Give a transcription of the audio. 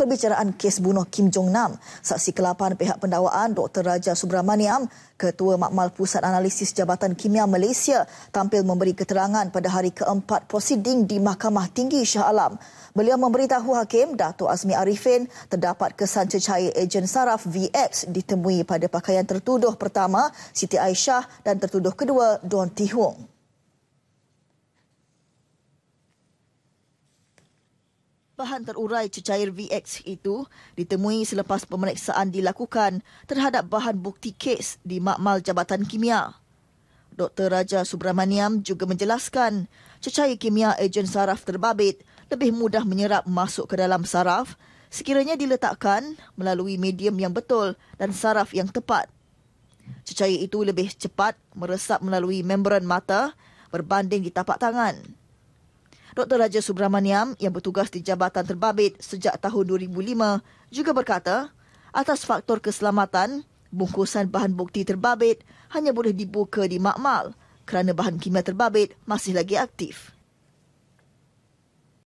perbicaraan kes bunuh Kim Jong Nam. Saksi kelapan pihak pendakwaan Dr. Raja Subramaniam, Ketua Makmal Pusat Analisis Jabatan Kimia Malaysia, tampil memberi keterangan pada hari keempat prosiding di Mahkamah Tinggi Shah Alam. Beliau memberitahu Hakim Dato' Azmi Arifin terdapat kesan cecair ejen saraf VX ditemui pada pakaian tertuduh pertama Siti Aisyah dan tertuduh kedua Don Tihong. bahan terurai cecair VX itu ditemui selepas pemeriksaan dilakukan terhadap bahan bukti kes di Makmal Jabatan Kimia. Dr. Raja Subramaniam juga menjelaskan cecair kimia ejen saraf terbabit lebih mudah menyerap masuk ke dalam saraf sekiranya diletakkan melalui medium yang betul dan saraf yang tepat. Cecair itu lebih cepat meresap melalui membran mata berbanding di tapak tangan. Dr. Raja Subramaniam yang bertugas di Jabatan Terbabit sejak tahun 2005 juga berkata, atas faktor keselamatan, bungkusan bahan bukti terbabit hanya boleh dibuka di makmal kerana bahan kimia terbabit masih lagi aktif.